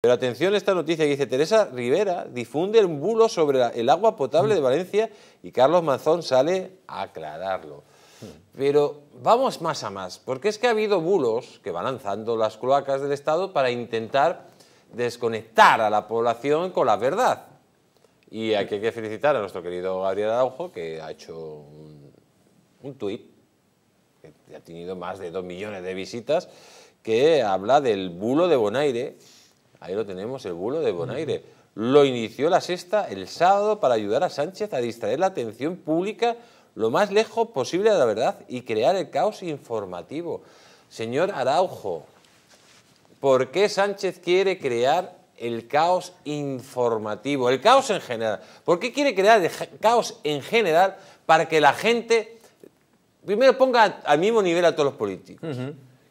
Pero atención a esta noticia dice Teresa Rivera difunde un bulo sobre el agua potable de Valencia y Carlos Manzón sale a aclararlo. Pero vamos más a más, porque es que ha habido bulos que van lanzando las cloacas del Estado para intentar desconectar a la población con la verdad. Y aquí hay que felicitar a nuestro querido Gabriel Araujo, que ha hecho un, un tuit, que ha tenido más de dos millones de visitas, que habla del bulo de Bonaire, Ahí lo tenemos, el bulo de Bonaire. Lo inició la sexta el sábado para ayudar a Sánchez a distraer la atención pública lo más lejos posible de la verdad y crear el caos informativo. Señor Araujo, ¿por qué Sánchez quiere crear el caos informativo? El caos en general. ¿Por qué quiere crear el caos en general para que la gente primero ponga al mismo nivel a todos los políticos?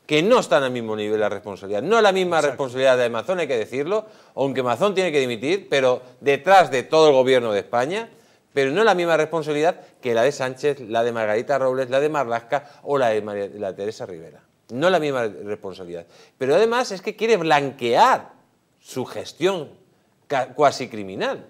que no están al mismo nivel la responsabilidad. No la misma responsabilidad de Amazon, hay que decirlo, aunque Amazon tiene que dimitir, pero detrás de todo el gobierno de España, pero no la misma responsabilidad que la de Sánchez, la de Margarita Robles, la de Marlasca o la de Teresa Rivera. No la misma responsabilidad. Pero además es que quiere blanquear su gestión cuasi criminal.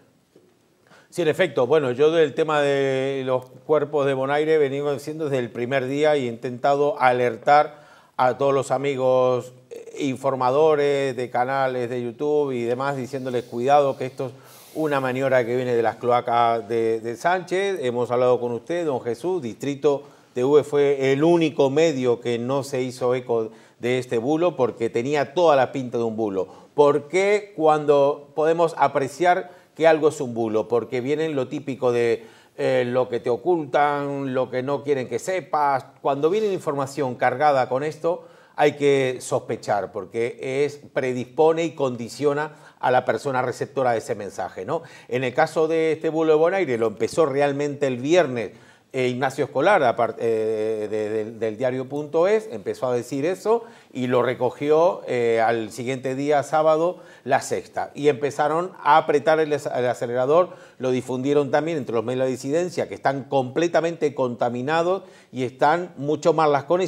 Sí, en efecto. Bueno, yo del tema de los cuerpos de Bonaire venido diciendo desde el primer día y he intentado alertar a todos los amigos eh, informadores de canales de YouTube y demás, diciéndoles cuidado que esto es una maniobra que viene de las cloacas de, Sánchez. Hemos hablado con usted, don Jesús, Distrito TV fue el único medio que no se hizo eco de este bulo porque tenía toda la pinta de un bulo. ¿Por qué cuando podemos apreciar que algo es un bulo? Porque vienen lo típico de eh, lo que te ocultan, lo que no quieren que sepas. Cuando viene información cargada con esto, hay que sospechar porque es predispone y condiciona a la persona receptora de ese mensaje, ¿no? En el caso de este bulo de Bonaire lo empezó realmente el viernes eh, Ignacio Escolar, eh, del diario Punto Es, empezó a decir eso y lo recogió eh, al siguiente día, sábado, la sexta. Y empezaron a apretar el, acelerador, lo difundieron también entre los medios de la disidencia, que están completamente contaminados y están muchos más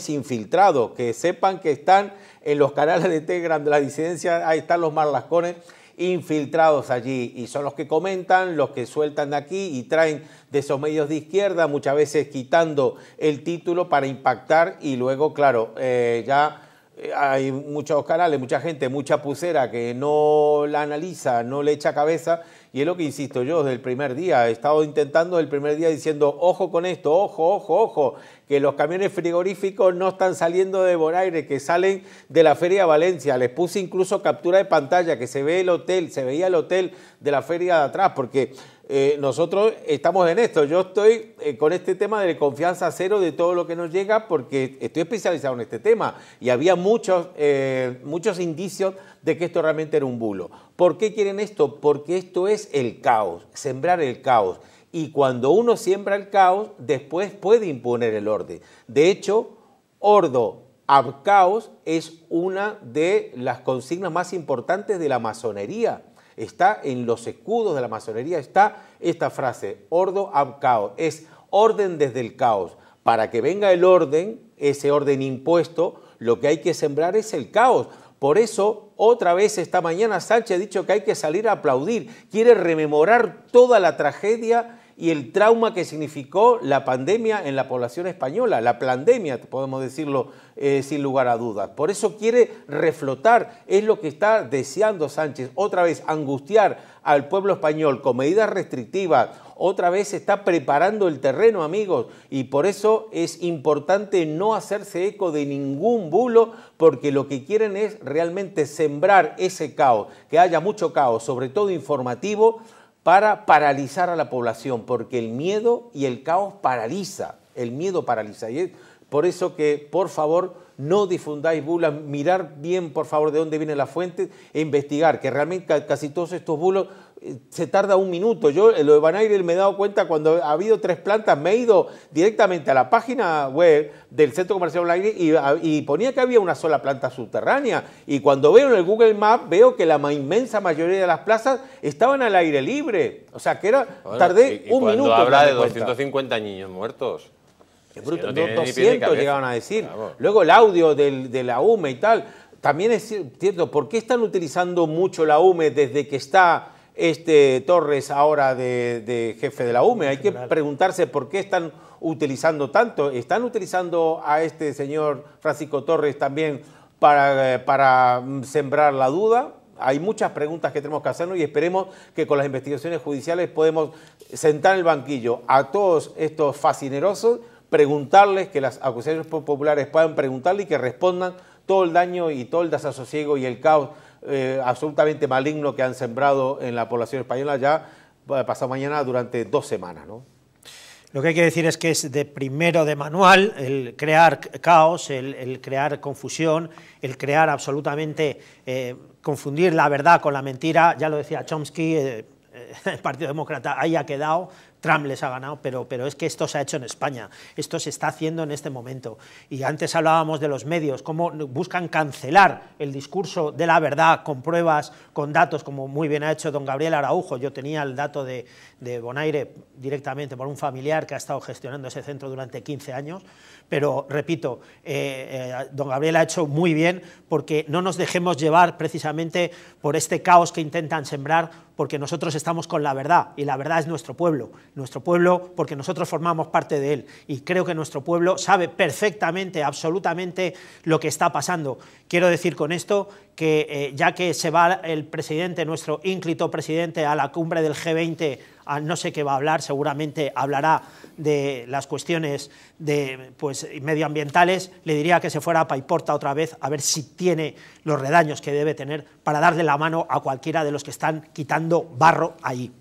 infiltrados, que sepan que están en los canales de Telegram de la disidencia, ahí están los marlascones infiltrados allí y son los que comentan, los que sueltan aquí y traen de esos medios de izquierda, muchas veces quitando el título para impactar y luego, claro, eh, ya eh, hay muchos canales, mucha gente, mucha pusera que no la analiza, no le echa cabeza. Y es lo que insisto yo desde el primer día. He estado intentando el primer día diciendo, ojo con esto, ojo, ojo, ojo, que los camiones frigoríficos no están saliendo de Bonaire, que salen de la Feria de Valencia. Les puse incluso captura de pantalla, que se ve el hotel, se veía el hotel de la feria de atrás, porque eh, nosotros estamos en esto. Yo estoy eh, con este tema de confianza cero de todo lo que nos llega porque estoy especializado en este tema y había muchos, eh, muchos indicios de que esto realmente era un bulo. ¿Por qué quieren esto? Porque esto es el caos, sembrar el caos. Y cuando uno siembra el caos, después puede imponer el orden. De hecho, Ordo ab caos es una de las consignas más importantes de la masonería está en los escudos de la masonería, está esta frase, ordo ab caos, es orden desde el caos. Para que venga el orden, ese orden impuesto, lo que hay que sembrar es el caos. Por eso, otra vez esta mañana Sánchez ha dicho que hay que salir a aplaudir, quiere rememorar toda la tragedia y el trauma que significó la pandemia en la población española, la pandemia, podemos decirlo eh, sin lugar a dudas. Por eso quiere reflotar, es lo que está deseando Sánchez, otra vez angustiar al pueblo español con medidas restrictivas, otra vez está preparando el terreno, amigos, y por eso es importante no hacerse eco de ningún bulo, porque lo que quieren es realmente sembrar ese caos, que haya mucho caos, sobre todo informativo, para paralizar a la población, porque el miedo y el caos paraliza, el miedo paraliza. Y es por eso que, por favor, no difundáis bulas, mirar bien por favor de dónde viene la fuente e investigar, que realmente casi todos estos bulos eh, se tarda un minuto. Yo eh, lo de Van me he dado cuenta cuando ha habido tres plantas, me he ido directamente a la página web del Centro Comercial ah, y, ponía que había una sola planta subterránea. Y cuando veo en el Google Map, veo que la inmensa mayoría de las plazas estaban al aire libre. O sea que era, tardé un minuto. Habla de 250 niños muertos. 200 llegaban a decir. Luego el audio de la UME y tal. También es cierto, ¿por qué están utilizando mucho la UME desde que está este Torres ahora de, jefe de la UME? Hay que preguntarse por qué están utilizando tanto. ¿Están utilizando a este señor Francisco Torres también para, eh, para sembrar la duda? hay muchas preguntas que tenemos que hacernos y esperemos que con las investigaciones judiciales podemos sentar el banquillo a todos estos fascinerosos preguntarles, que las acusaciones populares puedan preguntarle y que respondan todo el daño y todo el desasosiego y el caos eh, absolutamente maligno que han sembrado en la población española ya eh, pasado mañana durante dos semanas. Lo que hay que decir es que es de primero de manual el crear caos, el, crear confusión, el crear absolutamente, eh, confundir la verdad con la mentira, ya lo decía Chomsky, el Partido Demócrata ahí ha quedado, Trump les ha ganado, pero, pero es que esto se ha hecho en España, esto se está haciendo en este momento. Y antes hablábamos de los medios, cómo buscan cancelar el discurso de la verdad con pruebas, con datos, como muy bien ha hecho don Gabriel Araujo. Yo tenía el dato de, Bonaire directamente por un familiar que ha estado gestionando ese centro durante 15 años, pero repito, eh, eh, don Gabriel ha hecho muy bien porque no nos dejemos llevar precisamente por este caos que intentan sembrar, porque nosotros estamos con la verdad y la verdad es nuestro pueblo nuestro pueblo, porque nosotros formamos parte de él y creo que nuestro pueblo sabe perfectamente, absolutamente lo que está pasando. Quiero decir con esto que eh, ya que se va el presidente, nuestro ínclito presidente, a la cumbre del G20, no sé qué va a hablar, seguramente hablará de las cuestiones de, pues, medioambientales, le diría que se fuera a Paiporta otra vez a ver si tiene los redaños que debe tener para darle la mano a cualquiera de los que están quitando barro allí.